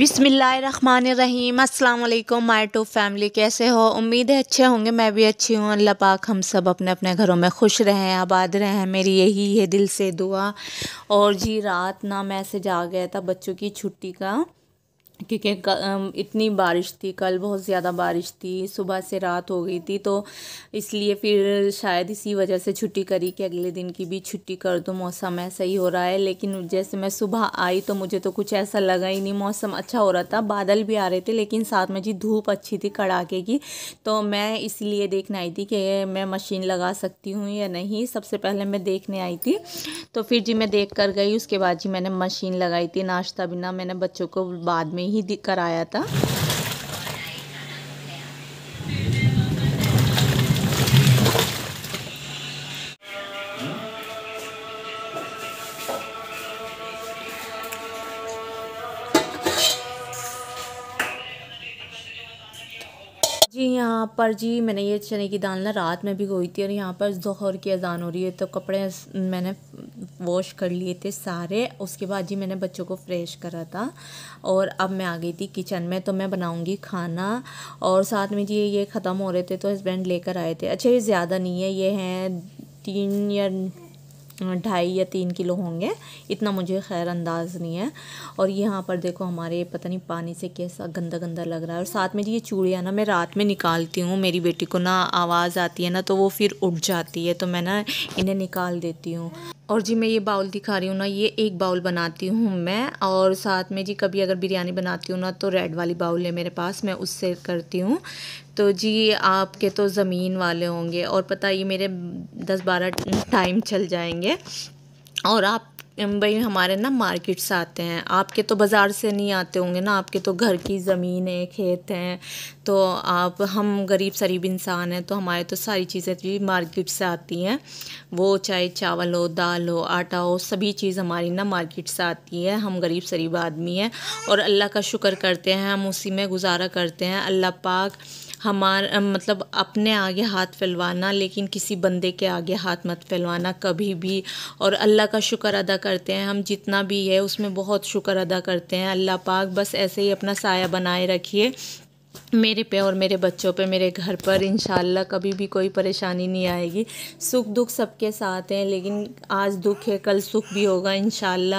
बिसमीम अल्लाम माई to family कैसे हो उम्मीद है अच्छे होंगे मैं भी अच्छी हूँ अल्लाह पाक हम सब अपने अपने घरों में खुश रहें आबाद रहें मेरी यही है दिल से दुआ और जी रात ना से जा गया था बच्चों की छुट्टी का क्योंकि इतनी बारिश थी कल बहुत ज़्यादा बारिश थी सुबह से रात हो गई थी तो इसलिए फिर शायद इसी वजह से छुट्टी करी कि अगले दिन की भी छुट्टी कर दो मौसम ऐसा ही हो रहा है लेकिन जैसे मैं सुबह आई तो मुझे तो कुछ ऐसा लगा ही नहीं मौसम अच्छा हो रहा था बादल भी आ रहे थे लेकिन साथ में जी धूप अच्छी थी कड़ाके की तो मैं इसलिए देखने आई थी कि मैं मशीन लगा सकती हूँ या नहीं सबसे पहले मैं देखने आई थी तो फिर जी मैं देख कर गई उसके बाद जी मैंने मशीन लगाई थी नाश्ता बिना मैंने बच्चों को बाद में ही ही कराया था जी यहाँ पर जी मैंने ये चने की दाल ना रात में भिगोई थी और यहाँ पर जहर की अजान हो रही है तो कपड़े मैंने वॉश कर लिए थे सारे उसके बाद जी मैंने बच्चों को फ्रेश करा था और अब मैं आ गई थी किचन में तो मैं बनाऊँगी खाना और साथ में जी ये ख़त्म हो रहे थे तो हस्बैंड लेकर आए थे अच्छा ये ज़्यादा नहीं है ये हैं तीन या ढाई या तीन किलो होंगे इतना मुझे खैर अंदाज़ नहीं है और यहाँ पर देखो हमारे पता नहीं पानी से कैसा गंदा गंदा लग रहा है और साथ में ये चूड़ियाँ ना मैं रात में निकालती हूँ मेरी बेटी को ना आवाज़ आती है ना तो वो फिर उठ जाती है तो मैं ना इन्हें निकाल देती हूँ और जी मैं ये बाउल दिखा रही हूँ ना ये एक बाउल बनाती हूँ मैं और साथ में जी कभी अगर बिरयानी बनाती हूँ ना तो रेड वाली बाउल है मेरे पास मैं उससे करती हूँ तो जी आपके तो ज़मीन वाले होंगे और पता ये मेरे दस बारह टाइम चल जाएंगे और आप भाई हमारे ना मार्केट से आते हैं आपके तो बाज़ार से नहीं आते होंगे ना आपके तो घर की ज़मीन है खेत हैं तो आप हम गरीब शरीब इंसान हैं तो हमारे तो सारी चीज़ें भी मार्केट से आती हैं वो चाहे चावल हो दाल हो आटा हो सभी चीज़ हमारी ना मार्केट से आती है हम गरीब शरीब आदमी हैं और अल्लाह का शुक्र करते हैं हम उसी में गुजारा करते हैं अल्लाह पाक हमारा मतलब अपने आगे हाथ फैलवाना लेकिन किसी बंदे के आगे हाथ मत फैलवाना कभी भी और अल्लाह का शुक्र अदा करते हैं हम जितना भी है उसमें बहुत शुक्र अदा करते हैं अल्लाह पाक बस ऐसे ही अपना साया बनाए रखिए मेरे पे और मेरे बच्चों पे मेरे घर पर इन कभी भी कोई परेशानी नहीं आएगी सुख दुख सबके साथ हैं लेकिन आज दुख है कल सुख भी होगा इन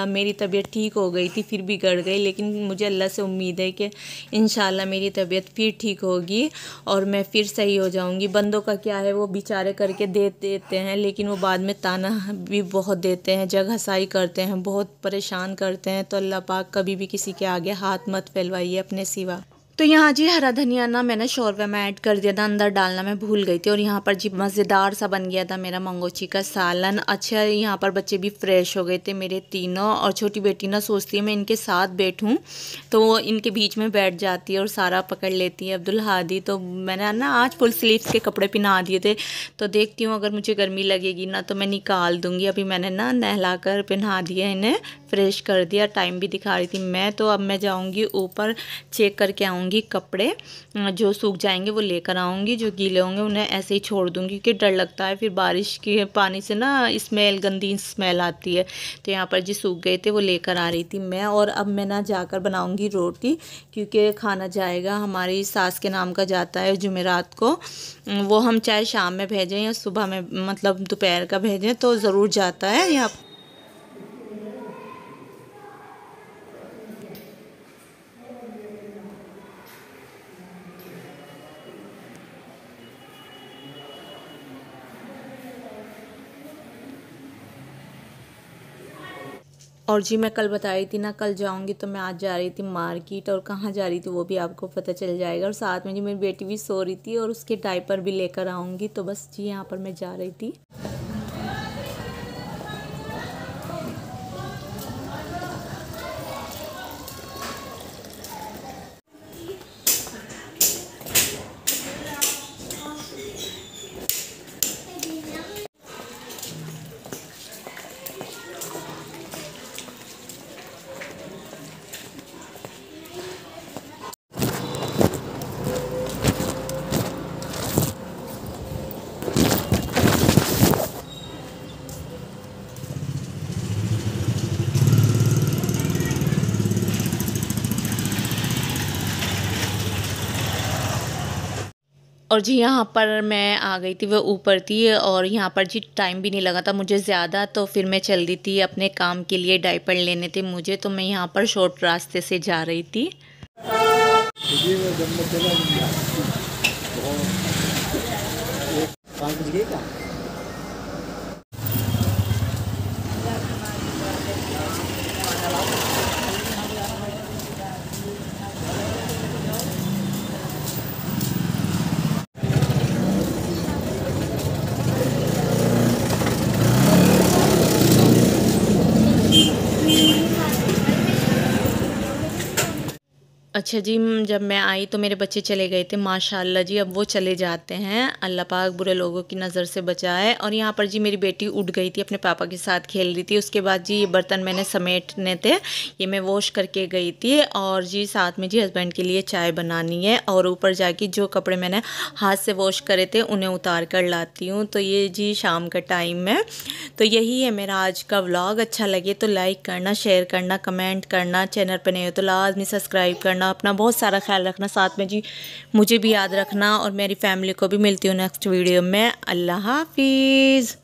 मेरी तबीयत ठीक हो गई थी फिर भी गड़ गई लेकिन मुझे अल्लाह से उम्मीद है कि इन मेरी तबीयत फिर ठीक होगी और मैं फिर सही हो जाऊंगी बंदों का क्या है वो बेचारे करके दे देते हैं लेकिन वो बाद में ताना भी बहुत देते हैं जगह हसाई करते हैं बहुत परेशान करते हैं तो अल्लाह पाक कभी भी किसी के आगे हाथ मत फैलवाइए अपने सिवा तो यहाँ जी हरा धनिया ना मैंने शोरबे में ऐड कर दिया था अंदर डालना मैं भूल गई थी और यहाँ पर जी मज़ेदार सा बन गया था मेरा मंगोची का सालन अच्छा यहाँ पर बच्चे भी फ्रेश हो गए थे मेरे तीनों और छोटी बेटी ना सोचती है मैं इनके साथ बैठूँ तो वो इनके बीच में बैठ जाती है और सारा पकड़ लेती है अब्दुल हादी तो मैंने ना आज फुल स्लीव के कपड़े पहना दिए थे तो देखती हूँ अगर मुझे गर्मी लगेगी ना तो मैं निकाल दूँगी अभी मैंने ना नहला कर पहना दिया इन्हें फ्रेश कर दिया टाइम भी दिखा रही थी मैं तो अब मैं जाऊँगी ऊपर चेक करके आऊँगी आऊँगी कपड़े जो सूख जाएंगे वो लेकर आऊँगी जो गीले होंगे उन्हें ऐसे ही छोड़ दूँगी क्योंकि डर लगता है फिर बारिश के पानी से ना स्मेल गंदी स्मेल आती है तो यहाँ पर जी सूख गए थे वो लेकर आ रही थी मैं और अब मैं ना जाकर बनाऊँगी रोटी क्योंकि खाना जाएगा हमारी सास के नाम का जाता है जुमेरात को वो हम चाहे शाम में भेजें या सुबह में मतलब दोपहर का भेजें तो ज़रूर जाता है यहाँ और जी मैं कल बता रही थी ना कल जाऊंगी तो मैं आज जा रही थी मार्केट और कहाँ जा रही थी वो भी आपको पता चल जाएगा और साथ में जी मेरी बेटी भी सो रही थी और उसके डाइपर भी लेकर आऊँगी तो बस जी यहाँ पर मैं जा रही थी और जी यहाँ पर मैं आ गई थी वो ऊपर थी और यहाँ पर जी टाइम भी नहीं लगा था मुझे ज़्यादा तो फिर मैं चल रही थी अपने काम के लिए डायपर लेने थे मुझे तो मैं यहाँ पर शॉर्ट रास्ते से जा रही थी अच्छा जी जब मैं आई तो मेरे बच्चे चले गए थे माशाल्लाह जी अब वो चले जाते हैं अल्लाह पाक बुरे लोगों की नज़र से बचाए और यहाँ पर जी मेरी बेटी उठ गई थी अपने पापा के साथ खेल रही थी उसके बाद जी ये बर्तन मैंने समेटने थे ये मैं वॉश करके गई थी और जी साथ में जी हस्बैंड के लिए चाय बनानी है और ऊपर जाके जो कपड़े मैंने हाथ से वॉश करे थे उन्हें उतार कर लाती हूँ तो ये जी शाम का टाइम है तो यही है मेरा आज का व्लॉग अच्छा लगे तो लाइक करना शेयर करना कमेंट करना चैनल पर नहीं हो तो लाजमी सब्सक्राइब करना करना अपना बहुत सारा ख्याल रखना साथ में जी मुझे भी याद रखना और मेरी फैमिली को भी मिलती हूँ नेक्स्ट वीडियो में अल्लाह हाफिज़